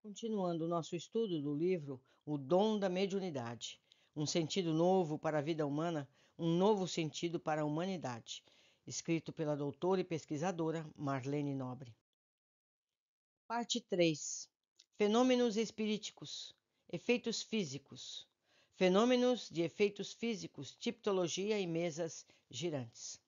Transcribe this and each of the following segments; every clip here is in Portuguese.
Continuando o nosso estudo do livro O Dom da Mediunidade, um sentido novo para a vida humana, um novo sentido para a humanidade, escrito pela doutora e pesquisadora Marlene Nobre. Parte 3. Fenômenos espíriticos, efeitos físicos. Fenômenos de efeitos físicos, tipologia e mesas girantes.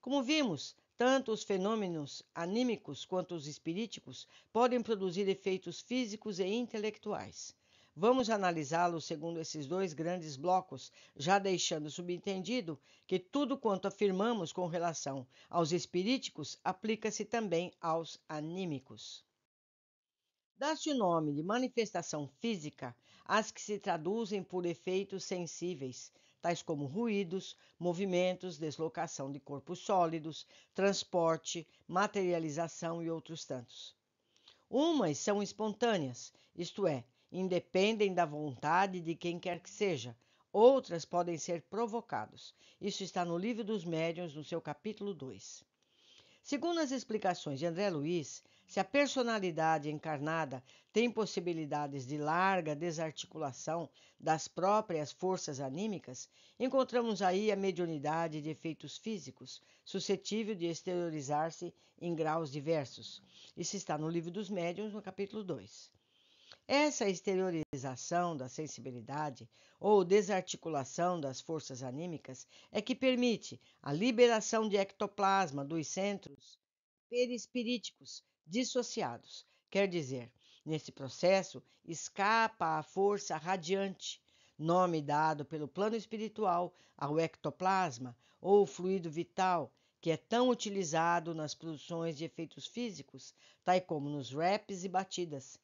Como vimos, tanto os fenômenos anímicos quanto os espiríticos podem produzir efeitos físicos e intelectuais. Vamos analisá-los segundo esses dois grandes blocos, já deixando subentendido que tudo quanto afirmamos com relação aos espiríticos aplica-se também aos anímicos. Dá-se o nome de manifestação física às que se traduzem por efeitos sensíveis, tais como ruídos, movimentos, deslocação de corpos sólidos, transporte, materialização e outros tantos. Umas são espontâneas, isto é, independem da vontade de quem quer que seja. Outras podem ser provocados. Isso está no Livro dos Médiuns, no seu capítulo 2. Segundo as explicações de André Luiz, se a personalidade encarnada tem possibilidades de larga desarticulação das próprias forças anímicas, encontramos aí a mediunidade de efeitos físicos, suscetível de exteriorizar-se em graus diversos. Isso está no Livro dos Médiuns, no capítulo 2. Essa exteriorização da sensibilidade ou desarticulação das forças anímicas é que permite a liberação de ectoplasma dos centros perispiríticos dissociados, quer dizer, nesse processo escapa a força radiante, nome dado pelo plano espiritual ao ectoplasma ou fluido vital, que é tão utilizado nas produções de efeitos físicos, tais como nos raps e batidas,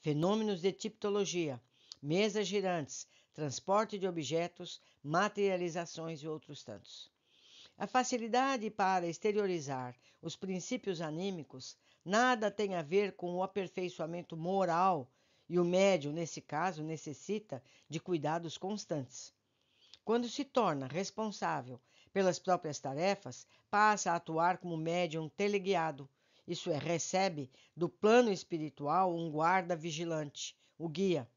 fenômenos de tipologia, mesas girantes, transporte de objetos, materializações e outros tantos. A facilidade para exteriorizar os princípios anímicos nada tem a ver com o aperfeiçoamento moral, e o médium, nesse caso, necessita de cuidados constantes. Quando se torna responsável pelas próprias tarefas, passa a atuar como médium teleguiado, isto é, recebe do plano espiritual um guarda vigilante, o guia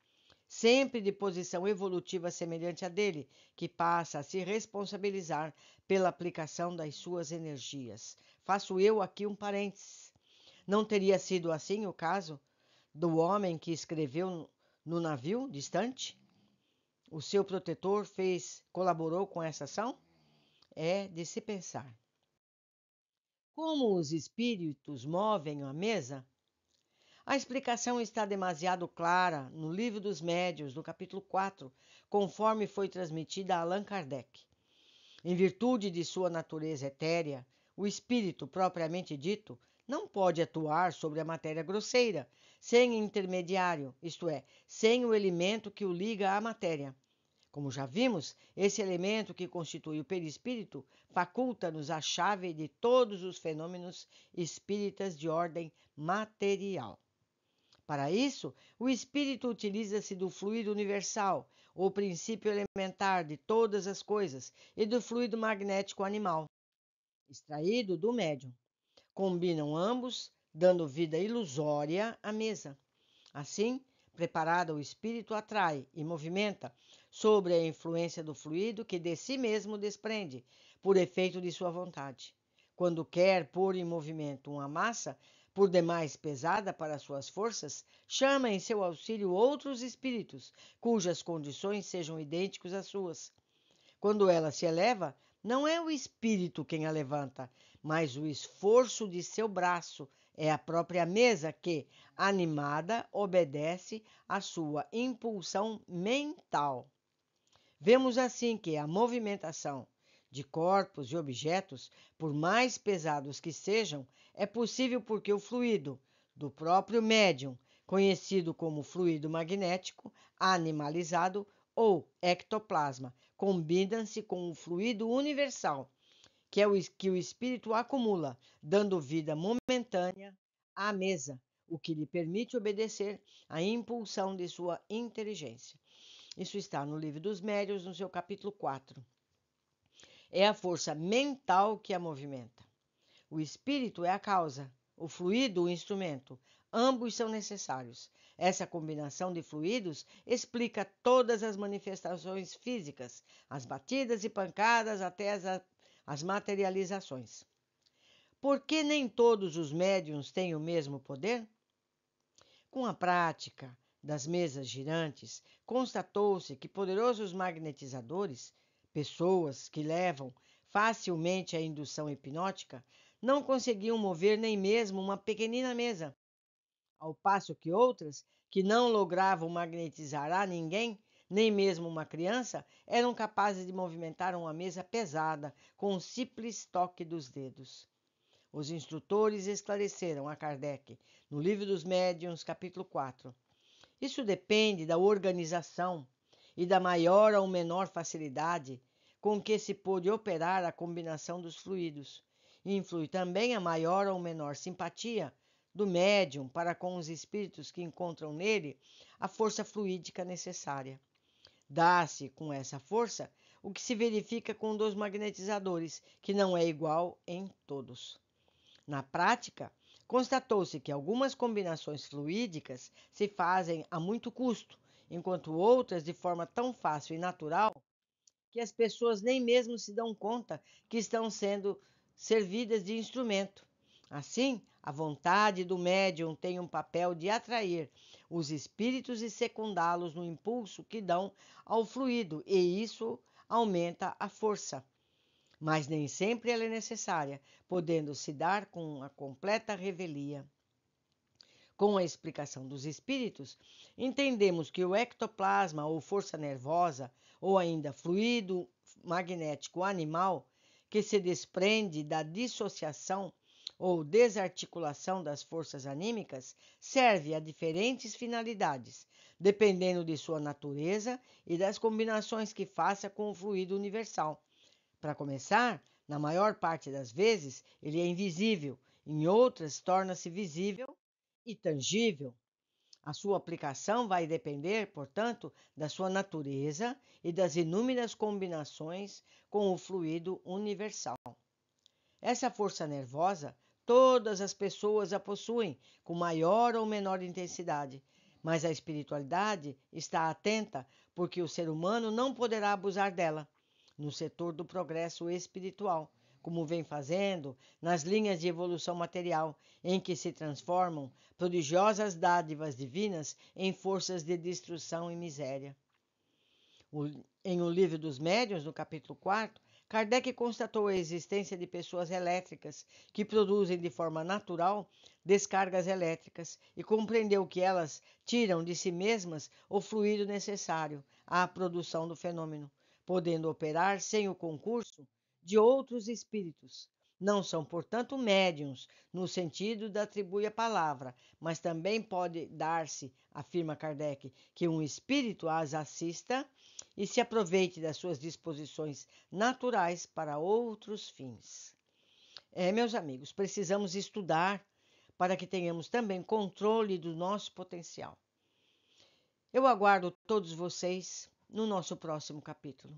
sempre de posição evolutiva semelhante à dele, que passa a se responsabilizar pela aplicação das suas energias. Faço eu aqui um parênteses. Não teria sido assim o caso do homem que escreveu no navio distante? O seu protetor fez, colaborou com essa ação? É de se pensar. Como os espíritos movem a mesa, a explicação está demasiado clara no Livro dos Médios, no capítulo 4, conforme foi transmitida a Allan Kardec. Em virtude de sua natureza etérea, o espírito propriamente dito não pode atuar sobre a matéria grosseira, sem intermediário, isto é, sem o elemento que o liga à matéria. Como já vimos, esse elemento que constitui o perispírito faculta-nos a chave de todos os fenômenos espíritas de ordem material. Para isso, o espírito utiliza-se do fluido universal, o princípio elementar de todas as coisas, e do fluido magnético animal, extraído do médium. Combinam ambos, dando vida ilusória à mesa. Assim, preparada, o espírito atrai e movimenta, sobre a influência do fluido que de si mesmo desprende, por efeito de sua vontade. Quando quer pôr em movimento uma massa, por demais pesada para suas forças, chama em seu auxílio outros espíritos, cujas condições sejam idênticos às suas. Quando ela se eleva, não é o espírito quem a levanta, mas o esforço de seu braço, é a própria mesa que, animada, obedece à sua impulsão mental. Vemos assim que a movimentação de corpos e objetos, por mais pesados que sejam, é possível porque o fluido do próprio médium, conhecido como fluido magnético, animalizado ou ectoplasma, combinam-se com o fluido universal, que é o que o espírito acumula, dando vida momentânea à mesa, o que lhe permite obedecer à impulsão de sua inteligência. Isso está no Livro dos Médios, no seu capítulo 4. É a força mental que a movimenta. O espírito é a causa, o fluido o instrumento. Ambos são necessários. Essa combinação de fluidos explica todas as manifestações físicas, as batidas e pancadas até as, as materializações. Por que nem todos os médiums têm o mesmo poder? Com a prática das mesas girantes, constatou-se que poderosos magnetizadores, pessoas que levam facilmente à indução hipnótica, não conseguiam mover nem mesmo uma pequenina mesa, ao passo que outras, que não logravam magnetizar a ninguém, nem mesmo uma criança, eram capazes de movimentar uma mesa pesada com um simples toque dos dedos. Os instrutores esclareceram a Kardec, no Livro dos Médiuns, capítulo 4. Isso depende da organização e da maior ou menor facilidade com que se pôde operar a combinação dos fluidos, Influi também a maior ou menor simpatia do médium para com os espíritos que encontram nele a força fluídica necessária. Dá-se com essa força o que se verifica com dos magnetizadores, que não é igual em todos. Na prática, constatou-se que algumas combinações fluídicas se fazem a muito custo, enquanto outras de forma tão fácil e natural que as pessoas nem mesmo se dão conta que estão sendo servidas de instrumento. Assim, a vontade do médium tem um papel de atrair os espíritos e secundá-los no impulso que dão ao fluido, e isso aumenta a força. Mas nem sempre ela é necessária, podendo se dar com a completa revelia. Com a explicação dos espíritos, entendemos que o ectoplasma ou força nervosa, ou ainda fluido magnético animal, que se desprende da dissociação ou desarticulação das forças anímicas serve a diferentes finalidades, dependendo de sua natureza e das combinações que faça com o fluido universal. Para começar, na maior parte das vezes, ele é invisível, em outras torna-se visível e tangível. A sua aplicação vai depender, portanto, da sua natureza e das inúmeras combinações com o fluido universal. Essa força nervosa todas as pessoas a possuem, com maior ou menor intensidade, mas a espiritualidade está atenta porque o ser humano não poderá abusar dela no setor do progresso espiritual, como vem fazendo, nas linhas de evolução material, em que se transformam prodigiosas dádivas divinas em forças de destruição e miséria. Em O Livro dos Médiuns, no capítulo 4, Kardec constatou a existência de pessoas elétricas que produzem de forma natural descargas elétricas e compreendeu que elas tiram de si mesmas o fluido necessário à produção do fenômeno, podendo operar sem o concurso de outros espíritos. Não são, portanto, médiums, no sentido da atribuir a palavra, mas também pode dar-se, afirma Kardec, que um espírito as assista e se aproveite das suas disposições naturais para outros fins. É, meus amigos, precisamos estudar para que tenhamos também controle do nosso potencial. Eu aguardo todos vocês no nosso próximo capítulo.